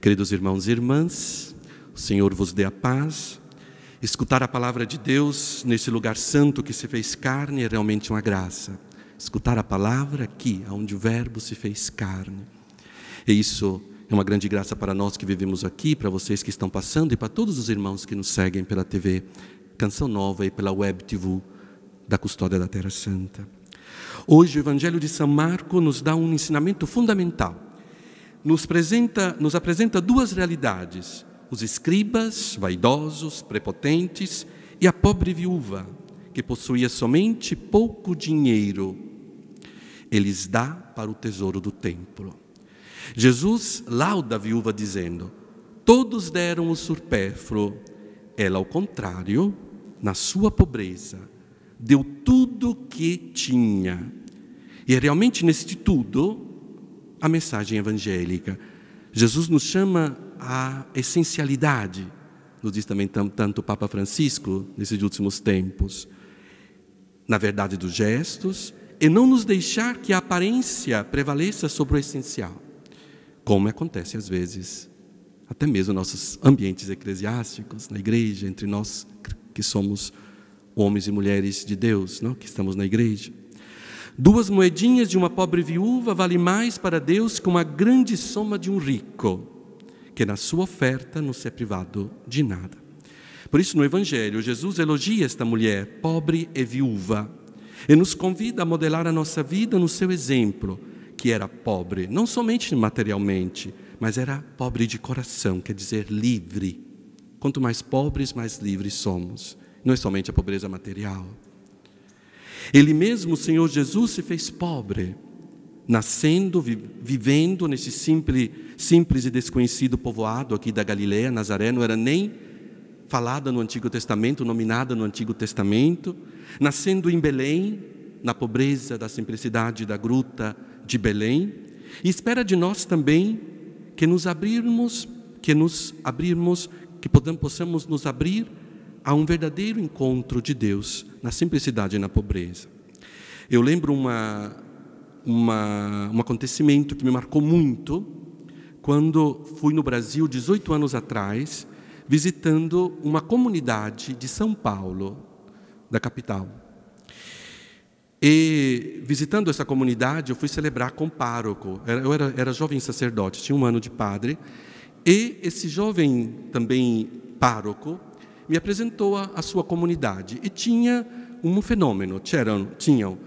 Queridos irmãos e irmãs, o Senhor vos dê a paz. Escutar a palavra de Deus nesse lugar santo que se fez carne é realmente uma graça. Escutar a palavra aqui, onde o Verbo se fez carne. E isso é uma grande graça para nós que vivemos aqui, para vocês que estão passando e para todos os irmãos que nos seguem pela TV Canção Nova e pela Web TV da Custódia da Terra Santa. Hoje o Evangelho de São Marco nos dá um ensinamento fundamental nos, presenta, nos apresenta duas realidades: os escribas, vaidosos, prepotentes, e a pobre viúva, que possuía somente pouco dinheiro. Eles dá para o tesouro do templo. Jesus lauda a viúva dizendo: Todos deram o supérfluo, ela, ao contrário, na sua pobreza, deu tudo que tinha. E é realmente neste tudo a mensagem evangélica. Jesus nos chama à essencialidade, nos diz também tanto o Papa Francisco nesses últimos tempos, na verdade dos gestos, e não nos deixar que a aparência prevaleça sobre o essencial, como acontece às vezes, até mesmo nossos ambientes eclesiásticos, na igreja, entre nós que somos homens e mulheres de Deus, não? que estamos na igreja. Duas moedinhas de uma pobre viúva vale mais para Deus que uma grande soma de um rico, que na sua oferta não se é privado de nada. Por isso, no Evangelho, Jesus elogia esta mulher, pobre e viúva, e nos convida a modelar a nossa vida no seu exemplo, que era pobre, não somente materialmente, mas era pobre de coração, quer dizer, livre. Quanto mais pobres, mais livres somos. Não é somente a pobreza material, ele mesmo, o Senhor Jesus, se fez pobre, nascendo, vivendo nesse simples, simples e desconhecido povoado aqui da Galiléia, Nazaré, não era nem falada no Antigo Testamento, nominada no Antigo Testamento, nascendo em Belém, na pobreza da simplicidade da gruta de Belém, e espera de nós também que nos abrirmos, que nos abrirmos, que possamos nos abrir Há um verdadeiro encontro de Deus na simplicidade e na pobreza. Eu lembro uma, uma, um acontecimento que me marcou muito quando fui no Brasil, 18 anos atrás, visitando uma comunidade de São Paulo, da capital. E visitando essa comunidade, eu fui celebrar com pároco. Eu era, era jovem sacerdote, tinha um ano de padre. E esse jovem também pároco me apresentou a, sua comunidade e tinha um fenômeno. Tinham, tinham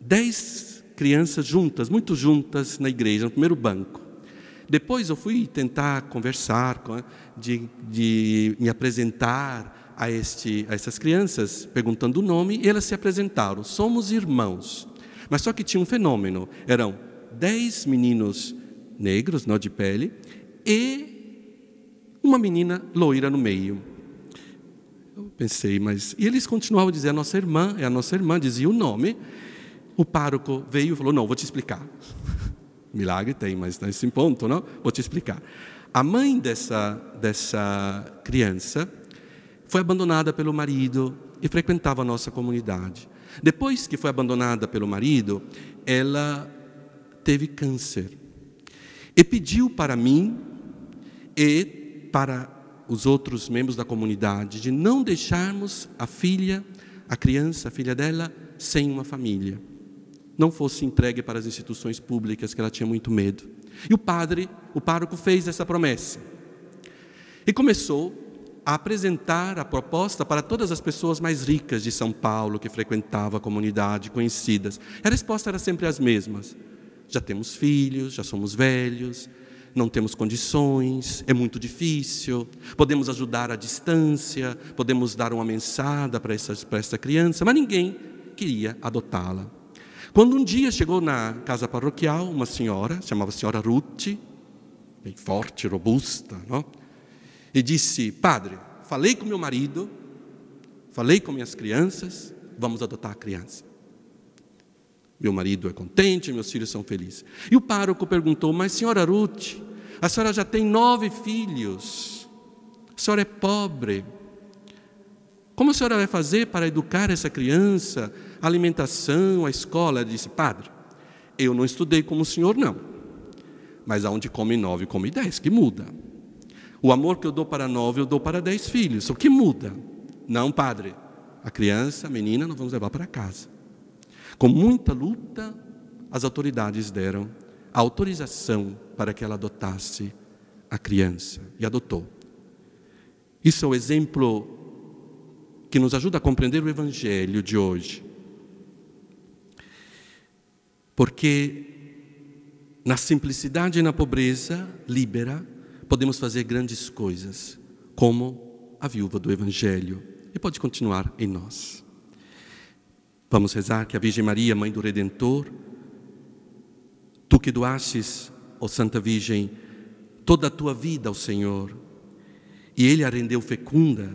dez crianças juntas, muito juntas na igreja, no primeiro banco. Depois eu fui tentar conversar, de, de me apresentar a, este, a essas crianças, perguntando o nome, e elas se apresentaram. Somos irmãos. Mas só que tinha um fenômeno. Eram dez meninos negros, não de pele, e uma menina loira no meio. Eu pensei, mas. E eles continuavam a dizer: a nossa irmã, é a nossa irmã, dizia o nome. O pároco veio e falou: não, vou te explicar. Milagre tem, mas nesse é ponto, não? Vou te explicar. A mãe dessa, dessa criança foi abandonada pelo marido e frequentava a nossa comunidade. Depois que foi abandonada pelo marido, ela teve câncer. E pediu para mim e para os outros membros da comunidade, de não deixarmos a filha, a criança, a filha dela, sem uma família. Não fosse entregue para as instituições públicas, que ela tinha muito medo. E o padre, o pároco, fez essa promessa. E começou a apresentar a proposta para todas as pessoas mais ricas de São Paulo que frequentava a comunidade, conhecidas. A resposta era sempre as mesmas. Já temos filhos, já somos velhos, não temos condições, é muito difícil, podemos ajudar à distância, podemos dar uma mensada para essa, para essa criança, mas ninguém queria adotá-la. Quando um dia chegou na casa paroquial uma senhora, chamava senhora Ruth, bem forte, robusta, não? e disse: Padre, falei com meu marido, falei com minhas crianças, vamos adotar a criança. Meu marido é contente, meus filhos são felizes. E o pároco perguntou: Mas, senhora Ruth, a senhora já tem nove filhos, a senhora é pobre. Como a senhora vai fazer para educar essa criança, a alimentação, a escola? Ela disse: Padre, eu não estudei como o senhor, não. Mas aonde come nove, come dez, que muda. O amor que eu dou para nove, eu dou para dez filhos, o que muda? Não, padre, a criança, a menina, nós vamos levar para casa. Com muita luta, as autoridades deram a autorização para que ela adotasse a criança e adotou. Isso é o exemplo que nos ajuda a compreender o evangelho de hoje. Porque na simplicidade e na pobreza libera, podemos fazer grandes coisas, como a viúva do evangelho, e pode continuar em nós. Vamos rezar que a Virgem Maria, Mãe do Redentor, tu que doastes, ó Santa Virgem, toda a tua vida ao Senhor, e Ele a rendeu fecunda,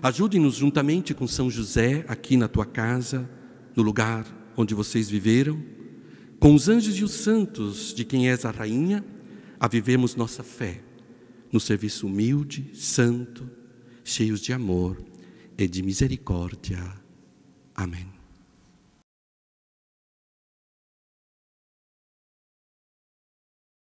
ajude-nos juntamente com São José, aqui na tua casa, no lugar onde vocês viveram, com os anjos e os santos de quem és a rainha, a vivemos nossa fé, no serviço humilde, santo, cheios de amor e de misericórdia. Amém.